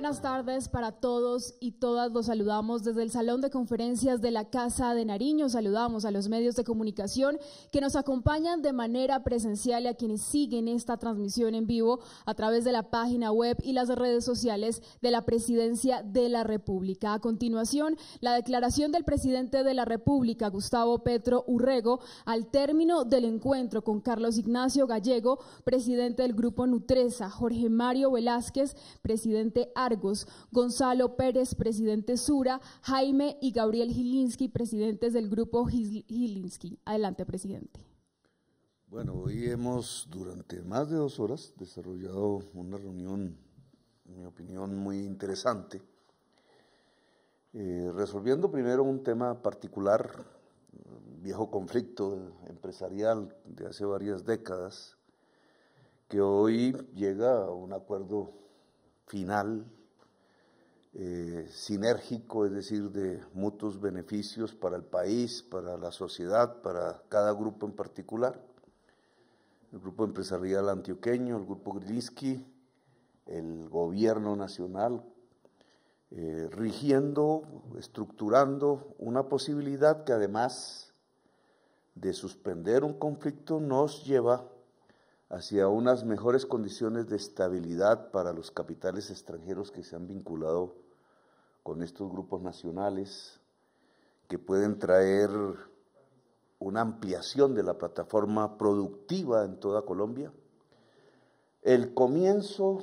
buenas tardes para todos y todas. Los saludamos desde el Salón de Conferencias de la Casa de Nariño. Saludamos a los medios de comunicación que nos acompañan de manera presencial y a quienes siguen esta transmisión en vivo a través de la página web y las redes sociales de la Presidencia de la República. A continuación, la declaración del presidente de la República, Gustavo Petro Urrego, al término del encuentro con Carlos Ignacio Gallego, presidente del Grupo Nutresa, Jorge Mario Velázquez, presidente A. Gonzalo Pérez, presidente Sura, Jaime y Gabriel Gilinski, presidentes del grupo Gilinski. Adelante, presidente. Bueno, hoy hemos durante más de dos horas desarrollado una reunión, en mi opinión, muy interesante, eh, resolviendo primero un tema particular, viejo conflicto empresarial de hace varias décadas, que hoy llega a un acuerdo final eh, sinérgico, es decir, de mutuos beneficios para el país, para la sociedad, para cada grupo en particular. El grupo empresarial antioqueño, el grupo Griliski, el gobierno nacional, eh, rigiendo, estructurando una posibilidad que además de suspender un conflicto nos lleva hacia unas mejores condiciones de estabilidad para los capitales extranjeros que se han vinculado con estos grupos nacionales, que pueden traer una ampliación de la plataforma productiva en toda Colombia, el comienzo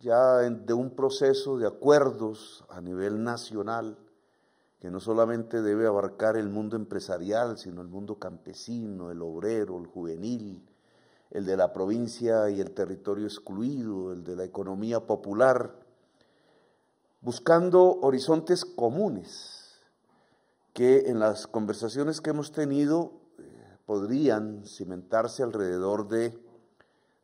ya de un proceso de acuerdos a nivel nacional que no solamente debe abarcar el mundo empresarial, sino el mundo campesino, el obrero, el juvenil, el de la provincia y el territorio excluido, el de la economía popular, buscando horizontes comunes que en las conversaciones que hemos tenido eh, podrían cimentarse alrededor de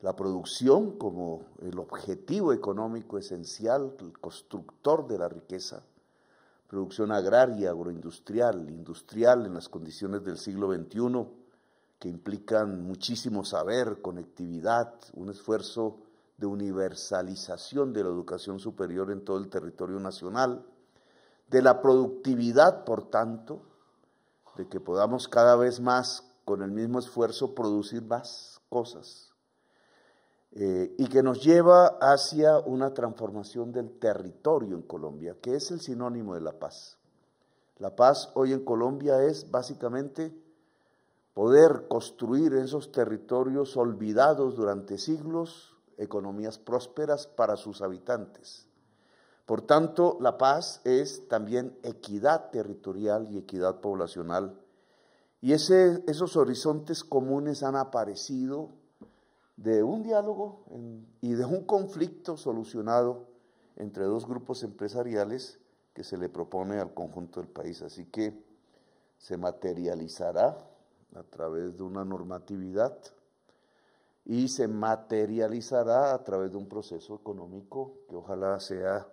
la producción como el objetivo económico esencial, el constructor de la riqueza, producción agraria, agroindustrial, industrial en las condiciones del siglo XXI, que implican muchísimo saber, conectividad, un esfuerzo de universalización de la educación superior en todo el territorio nacional, de la productividad, por tanto, de que podamos cada vez más, con el mismo esfuerzo, producir más cosas, eh, y que nos lleva hacia una transformación del territorio en Colombia, que es el sinónimo de la paz. La paz hoy en Colombia es básicamente poder construir en esos territorios olvidados durante siglos economías prósperas para sus habitantes. Por tanto, la paz es también equidad territorial y equidad poblacional. Y esos horizontes comunes han aparecido de un diálogo y de un conflicto solucionado entre dos grupos empresariales que se le propone al conjunto del país. Así que se materializará a través de una normatividad y se materializará a través de un proceso económico que ojalá sea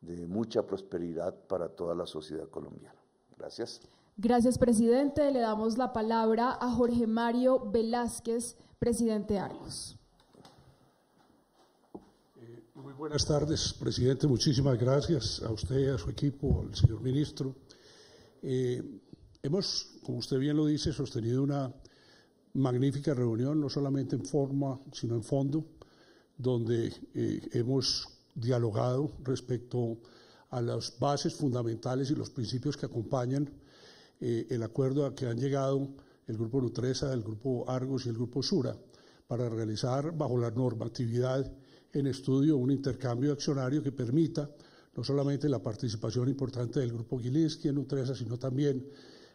de mucha prosperidad para toda la sociedad colombiana. Gracias. Gracias, presidente. Le damos la palabra a Jorge Mario Velázquez, presidente Argos. Eh, muy buenas tardes, presidente. Muchísimas gracias a usted, a su equipo, al señor ministro. Eh, Hemos, como usted bien lo dice, sostenido una magnífica reunión, no solamente en forma, sino en fondo, donde eh, hemos dialogado respecto a las bases fundamentales y los principios que acompañan eh, el acuerdo a que han llegado el Grupo Nutresa, el Grupo Argos y el Grupo Sura para realizar bajo la normatividad en estudio un intercambio accionario que permita no solamente la participación importante del Grupo Gilinski en Nutresa, sino también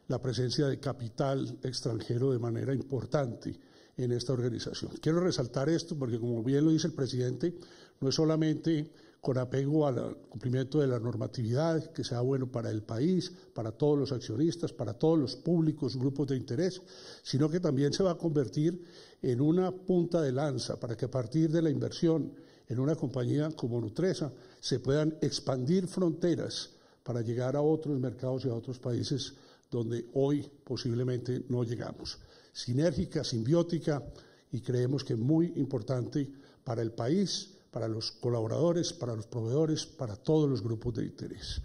la presencia de capital extranjero de manera importante en esta organización. Quiero resaltar esto porque, como bien lo dice el presidente, no es solamente con apego al cumplimiento de la normatividad, que sea bueno para el país, para todos los accionistas, para todos los públicos, grupos de interés, sino que también se va a convertir en una punta de lanza para que a partir de la inversión en una compañía como Nutresa se puedan expandir fronteras para llegar a otros mercados y a otros países donde hoy posiblemente no llegamos. Sinérgica, simbiótica y creemos que muy importante para el país, para los colaboradores, para los proveedores, para todos los grupos de interés.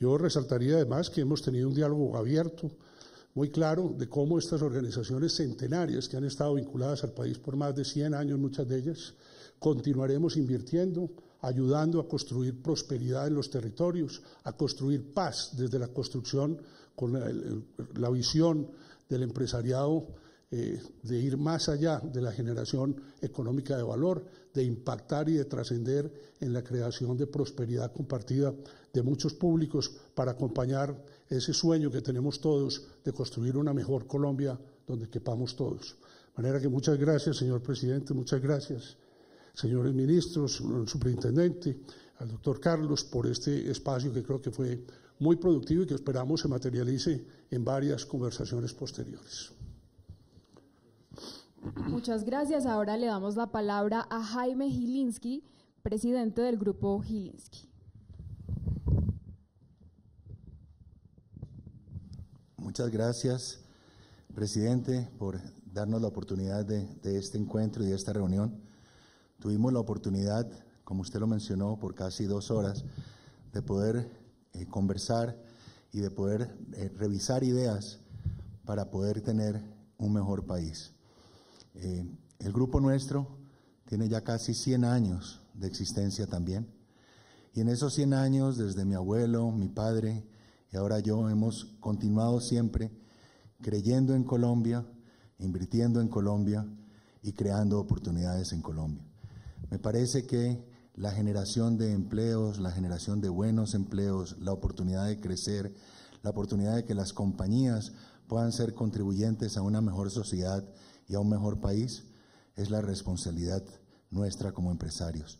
Yo resaltaría además que hemos tenido un diálogo abierto, muy claro, de cómo estas organizaciones centenarias que han estado vinculadas al país por más de 100 años, muchas de ellas, continuaremos invirtiendo, ayudando a construir prosperidad en los territorios, a construir paz desde la construcción con la, visión del empresariado eh, de ir más allá de la generación económica de valor, de impactar y de trascender en la creación de prosperidad compartida de muchos públicos para acompañar ese sueño que tenemos todos de construir una mejor Colombia donde quepamos todos. De manera que muchas gracias, señor presidente, muchas gracias, señores ministros, superintendente, al doctor Carlos, por este espacio que creo que fue muy productivo y que esperamos se materialice en varias conversaciones posteriores. Muchas gracias. Ahora le damos la palabra a Jaime Gilinski, presidente del grupo Gilinski. Muchas gracias, presidente, por darnos la oportunidad de, de, este encuentro y de esta reunión. Tuvimos la oportunidad, como usted lo mencionó, por casi dos horas, de poder eh, conversar y de poder eh, revisar ideas para poder tener un mejor país. Eh, el grupo nuestro tiene ya casi 100 años de existencia también. Y en esos 100 años, desde mi abuelo, mi padre y ahora yo, hemos continuado siempre creyendo en Colombia, invirtiendo en Colombia y creando oportunidades en Colombia. Me parece que la generación de empleos, la generación de buenos empleos, la oportunidad de crecer, la oportunidad de que las compañías puedan ser contribuyentes a una mejor sociedad y a un mejor país, es la responsabilidad nuestra como empresarios.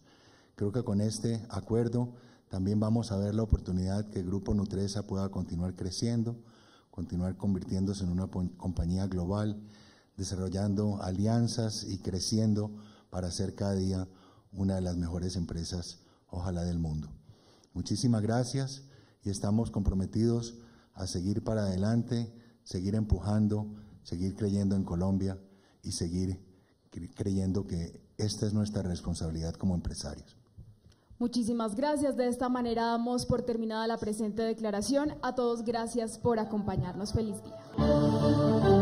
Creo que con este acuerdo también vamos a ver la oportunidad que Grupo Nutresa pueda continuar creciendo, continuar convirtiéndose en una compañía global, desarrollando alianzas y creciendo para ser cada día una de las mejores empresas, ojalá del mundo. Muchísimas gracias y estamos comprometidos a seguir para adelante, seguir empujando, seguir creyendo en Colombia y seguir creyendo que esta es nuestra responsabilidad como empresarios. Muchísimas gracias. De esta manera damos por terminada la presente declaración. A todos gracias por acompañarnos. Feliz día.